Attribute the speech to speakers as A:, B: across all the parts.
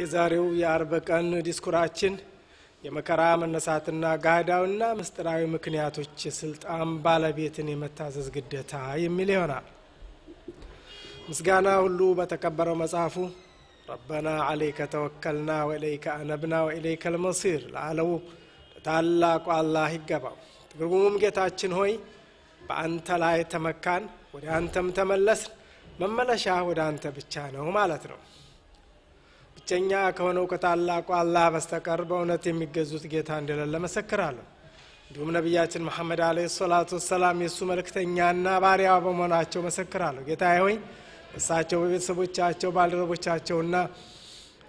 A: የዛሬው የአርብ ቀን ዲስኩራችን የመከራ መነሳትና ጋዳውና ምስጢራዊ ምክንያቶች የስልጣን ባለቤትን የመታዘዝ ግደታ የሚል ይሆናል። ምስጋና ሁሉ በተከበረው መጽሐፉ ረበና አሌይከ ተወከልና ወኢለይከ አነብና ወኢለይከ ልመሲር ለአለው ለታላቁ አላህ ይገባው። ትርጉሙም ጌታችን ሆይ በአንተ ላይ ተመካን፣ ወደ አንተም ተመለስን፣ መመለሻ ወደ አንተ ብቻ ነው ማለት ነው። ብቸኛ ከሆነው ከታላቁ አላህ በስተቀር በእውነት የሚገዙት ጌታ እንደሌለ መሰክራለሁ እንዲሁም ነቢያችን መሐመድ አለ ሰላቱ ወሰላም የእሱ መልእክተኛና ባሪያ በመሆናቸው መሰክራለሁ ጌታ ሆይ እሳቸው በቤተሰቦቻቸው ባልደረቦቻቸውና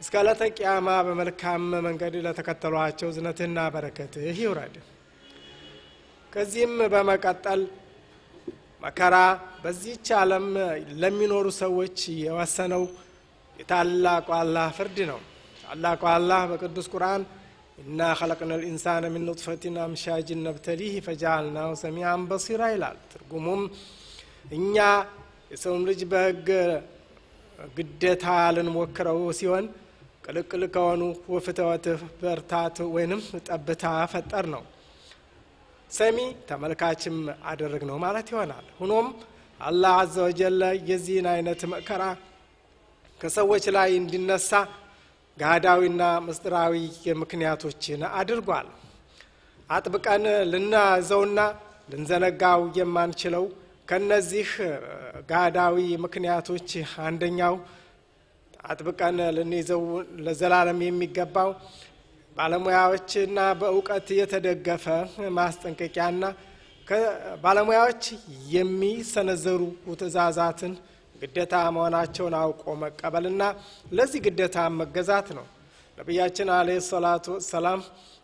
A: እስከ ለተቅያማ በመልካም መንገድ ለተከተሏቸው ዝነትህና በረከትህ ይውረድ ከዚህም በመቀጠል መከራ በዚህች ዓለም ለሚኖሩ ሰዎች የወሰነው የታላቁ አላህ ፍርድ ነው ታላቁ አላህ በቅዱስ ቁርአን እና ኸለቅነ ልኢንሳነ ሚን ኑጥፈቲን አምሻጅን ነብተሊህ ፈጃአልናሁ ሰሚአን በሲራ ይላል ትርጉሙም እኛ የሰውም ልጅ በህግ ግደታ ልንሞክረው ሲሆን ቅልቅል ከሆኑ ወፍተወት በርታት ወይንም ጠብታ ፈጠር ነው ሰሚ ተመልካችም አደረግ ነው ማለት ይሆናል ሁኖም አላህ አዘ ወጀለ የዚህን አይነት መከራ ከሰዎች ላይ እንዲነሳ ጋዳዊና ምስጢራዊ ምክንያቶችን አድርጓል። አጥብቀን ልናዘውና ልንዘነጋው የማንችለው ከነዚህ ጋዳዊ ምክንያቶች አንደኛው አጥብቀን ልንይዘው ለዘላለም የሚገባው ባለሙያዎችና በእውቀት የተደገፈ ማስጠንቀቂያና ባለሙያዎች የሚሰነዘሩ ትእዛዛትን ግደታ መሆናቸውን አውቆ መቀበልና ለዚህ ግዴታ መገዛት ነው። ነቢያችን አለ ሰላቱ ወሰላም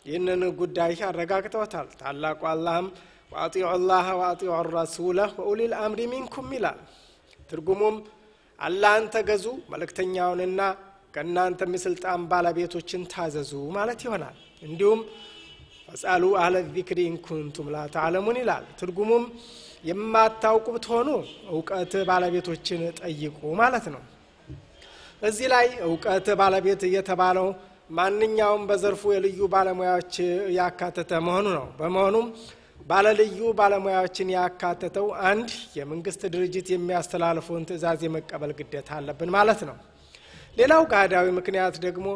A: ይህንን ጉዳይ አረጋግጠውታል። ታላቁ አላህም ወአጢዑ ላህ ወአጢዑ ረሱለ ወኡሊል አምሪ ሚንኩም ይላል። ትርጉሙም አላህን ተገዙ፣ መልእክተኛውንና ከእናንተ የስልጣን ባለቤቶችን ታዘዙ ማለት ይሆናል። እንዲሁም ፈስአሉ አለ ዚክሪ ኢንኩንቱም ላተዓለሙን ይላል ትርጉሙም የማታውቁ ብትሆኑ እውቀት ባለቤቶችን ጠይቁ ማለት ነው እዚህ ላይ እውቀት ባለቤት እየተባለው ማንኛውም በዘርፉ የልዩ ባለሙያዎች ያካተተ መሆኑ ነው በመሆኑም ባለልዩ ባለሙያዎችን ያካተተው አንድ የመንግስት ድርጅት የሚያስተላልፈውን ትእዛዝ የመቀበል ግዴታ አለብን ማለት ነው ሌላው ጋዳዊ ምክንያት ደግሞ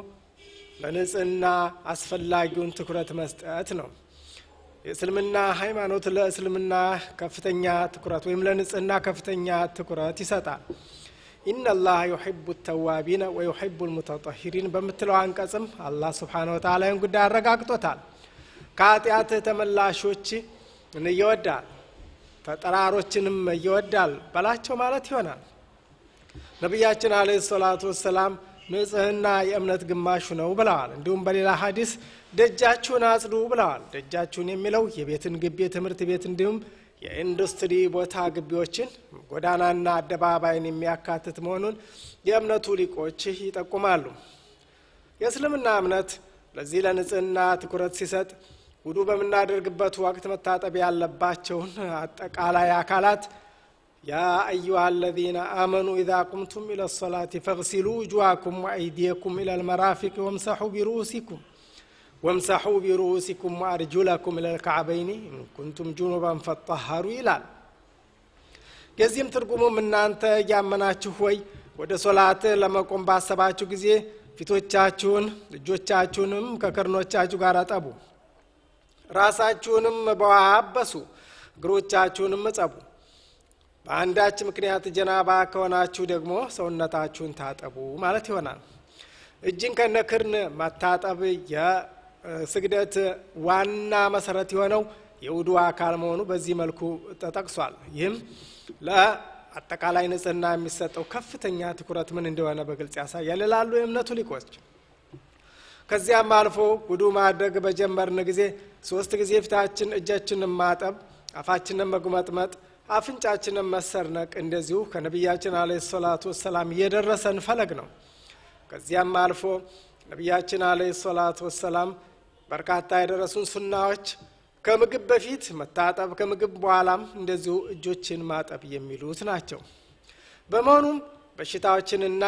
A: ለንጽህና አስፈላጊውን ትኩረት መስጠት ነው። የእስልምና ሃይማኖት ለእስልምና ከፍተኛ ትኩረት ወይም ለንጽህና ከፍተኛ ትኩረት ይሰጣል። ኢነላህ ዩሒቡ ተዋቢነ ወዩሒቡ ልሙተጠሂሪን በምትለው አንቀጽም አላህ ስብሓነ ወተዓላ ይህን ጉዳይ አረጋግጦታል። ከአጢአት ተመላሾች ይወዳል፣ ተጠራሮችንም እየወዳል በላቸው ማለት ይሆናል። ነቢያችን አለ ሰላቱ ወሰላም ንጽህና የእምነት ግማሹ ነው ብለዋል። እንዲሁም በሌላ ሀዲስ ደጃችሁን አጽዱ ብለዋል። ደጃችሁን የሚለው የቤትን ግቢ፣ የትምህርት ቤት እንዲሁም የኢንዱስትሪ ቦታ ግቢዎችን፣ ጎዳናና አደባባይን የሚያካትት መሆኑን የእምነቱ ሊቆች ይጠቁማሉ። የእስልምና እምነት ለዚህ ለንጽህና ትኩረት ሲሰጥ ውዱ በምናደርግበት ወቅት መታጠብ ያለባቸውን አጠቃላይ አካላት يا أيها الذين آمنوا إذا قمتم إلى الصلاة فاغسلوا وجوهكم وأيديكم إلى المرافق وامسحوا برؤوسكم وامسحوا برؤوسكم وأرجلكم إلى الكعبين إن كنتم جنبا فطهروا إلى የዚህም ትርጉሙም እናንተ ያመናችሁ ወይ ወደ ሶላት ለመቆም ባሰባችሁ ጊዜ ፊቶቻችሁን እጆቻችሁንም ከከርኖቻችሁ ጋር አጠቡ ራሳችሁንም በውሃ አበሱ እግሮቻችሁንም እጸቡ በአንዳች ምክንያት ጀናባ ከሆናችሁ ደግሞ ሰውነታችሁን ታጠቡ ማለት ይሆናል። እጅን ከነክርን መታጠብ የስግደት ዋና መሰረት የሆነው የውዱ አካል መሆኑ በዚህ መልኩ ተጠቅሷል። ይህም ለአጠቃላይ ንጽህና የሚሰጠው ከፍተኛ ትኩረት ምን እንደሆነ በግልጽ ያሳያል ይላሉ የእምነቱ ሊቆች። ከዚያም አልፎ ውዱ ማድረግ በጀመርን ጊዜ ሶስት ጊዜ ፊታችን፣ እጃችንን ማጠብ፣ አፋችንን መጉመጥመጥ አፍንጫችንን መሰርነቅ እንደዚሁ ከነቢያችን አለ ሰላቱ ወሰላም የደረሰን ፈለግ ነው። ከዚያም አልፎ ነቢያችን አለ ሰላቱ ወሰላም በርካታ የደረሱን ሱናዎች ከምግብ በፊት መታጠብ፣ ከምግብ በኋላም እንደዚሁ እጆችን ማጠብ የሚሉት ናቸው። በመሆኑም በሽታዎችንና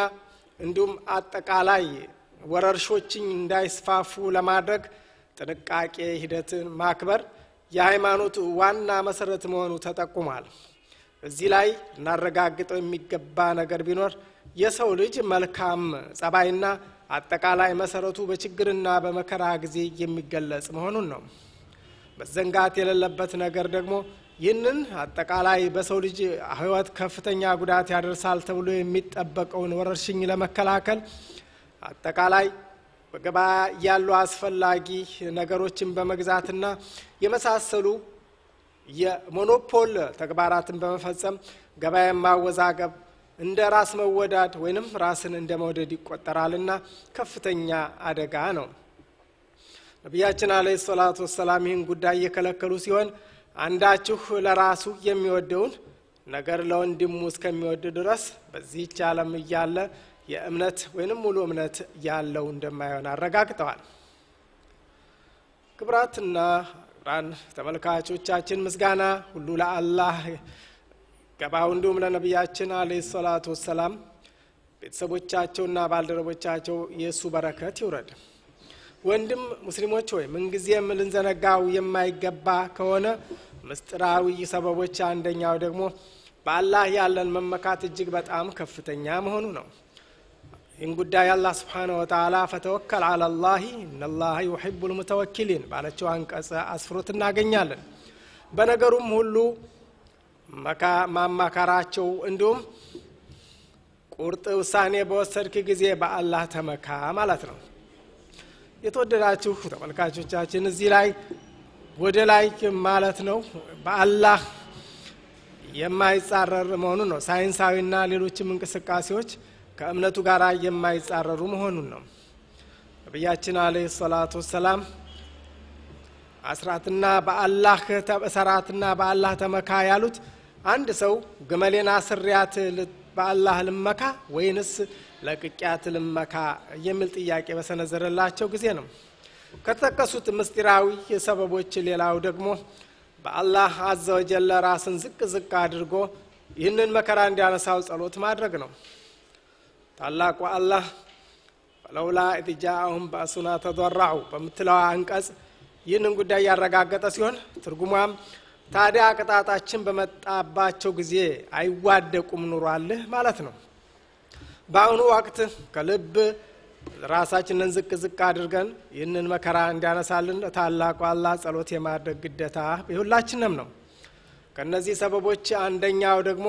A: እንዲሁም አጠቃላይ ወረርሾችኝ እንዳይስፋፉ ለማድረግ ጥንቃቄ ሂደትን ማክበር የሃይማኖት ዋና መሰረት መሆኑ ተጠቁሟል። እዚህ ላይ እናረጋግጠው የሚገባ ነገር ቢኖር የሰው ልጅ መልካም ጸባይና አጠቃላይ መሰረቱ በችግርና በመከራ ጊዜ የሚገለጽ መሆኑን ነው። መዘንጋት የሌለበት ነገር ደግሞ ይህንን አጠቃላይ በሰው ልጅ ሕይወት ከፍተኛ ጉዳት ያደርሳል ተብሎ የሚጠበቀውን ወረርሽኝ ለመከላከል አጠቃላይ በገበያ ያሉ አስፈላጊ ነገሮችን በመግዛትና የመሳሰሉ የሞኖፖል ተግባራትን በመፈጸም ገበያ ማወዛገብ እንደ ራስ መወዳድ ወይንም ራስን እንደ መውደድ ይቆጠራልና ከፍተኛ አደጋ ነው። ነቢያችን አለ ሰላቱ ወሰላም ይህን ጉዳይ እየከለከሉ ሲሆን አንዳችሁ ለራሱ የሚወደውን ነገር ለወንድሙ እስከሚወድ ድረስ በዚህች ዓለም እያለ የእምነት ወይንም ሙሉ እምነት ያለው እንደማይሆን አረጋግጠዋል። ክብራትና ክብራን ተመልካቾቻችን ምስጋና ሁሉ ለአላህ ገባው እንዲሁም ለነቢያችን አለ ሰላቱ ወሰላም ቤተሰቦቻቸውና ባልደረቦቻቸው የእሱ በረከት ይውረድ። ወንድም ሙስሊሞች ሆይ ምንጊዜም ልንዘነጋው የማይገባ ከሆነ ምስጢራዊ ሰበቦች አንደኛው ደግሞ በአላህ ያለን መመካት እጅግ በጣም ከፍተኛ መሆኑ ነው። ይህን ጉዳይ አላህ ስብሓነ ወተላ ፈተወከል አላ ላህ እነላህ ዩሕቡ ልሙተወኪሊን ባለችው አንቀጽ አስፍሮት እናገኛለን በነገሩም ሁሉ ማማከራቸው እንዲሁም ቁርጥ ውሳኔ በወሰድክ ጊዜ በአላህ ተመካ ማለት ነው የተወደዳችሁ ተመልካቾቻችን እዚህ ላይ ወደ ላይ ማለት ነው በአላህ የማይጻረር መሆኑ ነው ሳይንሳዊና ሌሎችም እንቅስቃሴዎች ከእምነቱ ጋር የማይጻረሩ መሆኑን ነው ነቢያችን አለ ሰላት ወሰላም አስራትና በአላህ ሰራትና በአላህ ተመካ ያሉት አንድ ሰው ግመሌን አስሪያት በአላህ ልመካ ወይንስ ለቅቂያት ልመካ የሚል ጥያቄ በሰነዘረላቸው ጊዜ ነው ከተጠቀሱት ምስጢራዊ ሰበቦች ሌላው ደግሞ በአላህ አዘወጀለ ራስን ዝቅ ዝቅ አድርጎ ይህንን መከራ እንዲያነሳው ጸሎት ማድረግ ነው ታላቁ አላህ ፈለውላ ኢዝ ጃአሁም በእሱና ተዘራዑ በምትለው አንቀጽ ይህንን ጉዳይ ያረጋገጠ ሲሆን ትርጉሟም ታዲያ ቅጣታችን በመጣባቸው ጊዜ አይዋደቁም ኑሯልህ ማለት ነው በአሁኑ ወቅት ከልብ ራሳችንን ዝቅ ዝቅ አድርገን ይህንን መከራ እንዲያነሳልን ታላቁ አላህ ጸሎት የማድረግ ግደታ ሁላችንም ነው ከነዚህ ሰበቦች አንደኛው ደግሞ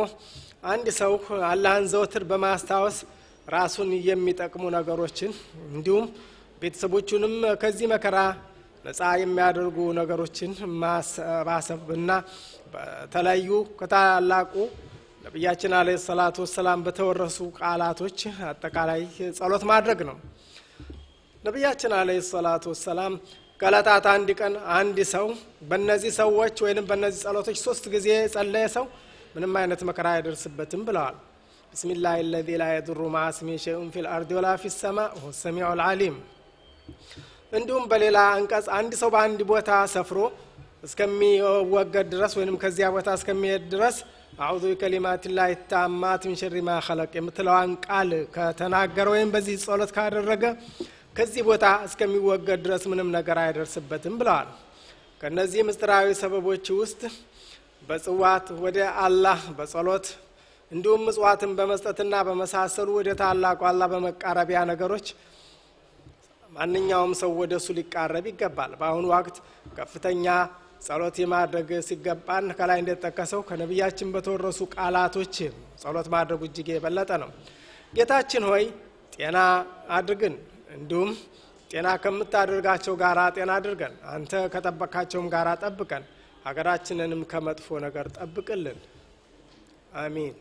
A: አንድ ሰው አላህን ዘወትር በማስታወስ ራሱን የሚጠቅሙ ነገሮችን እንዲሁም ቤተሰቦቹንም ከዚህ መከራ ነፃ የሚያደርጉ ነገሮችን ማሰባሰብ እና በተለያዩ ከታላቁ ነቢያችን አለ ሰላቱ ወሰላም በተወረሱ ቃላቶች አጠቃላይ ጸሎት ማድረግ ነው። ነቢያችን አለ ሰላቱ ወሰላም ከዕለታት አንድ ቀን አንድ ሰው በነዚህ ሰዎች ወይንም በነዚህ ጸሎቶች ሶስት ጊዜ ጸለየ ሰው ምንም አይነት መከራ አይደርስበትም ብለዋል። بسم الله الذي لا يضر مع اسمه شيء في الارض ولا في السماء هو السميع العليم عندهم بليلا انكاس عندي سو عند بوتا سفرو اسكمي وجد درس وينم كزي بوتا اسكمي درس اعوذ بكلمات الله التامات من شر ما خلق مثلو ان قال كتناغر وين بزي صلوت كادرغه كزي بوتا اسكمي وجد درس منم نغرا يدرسبتم بلال كنزي مستراوي سببوچ وست بصوات ودي الله بصلوت እንዲሁም ምጽዋትን በመስጠትና በመሳሰሉ ወደ ታላቁ አላ በመቃረቢያ ነገሮች ማንኛውም ሰው ወደ እሱ ሊቃረብ ይገባል። በአሁኑ ወቅት ከፍተኛ ጸሎት የማድረግ ሲገባን ከላይ እንደተጠቀሰው ከነቢያችን በተወረሱ ቃላቶች ጸሎት ማድረጉ እጅግ የበለጠ ነው። ጌታችን ሆይ ጤና አድርግን፣ እንዲሁም ጤና ከምታደርጋቸው ጋር ጤና አድርገን፣ አንተ ከጠበካቸውም ጋር ጠብቀን፣ ሀገራችንንም ከመጥፎ ነገር ጠብቅልን። አሚን።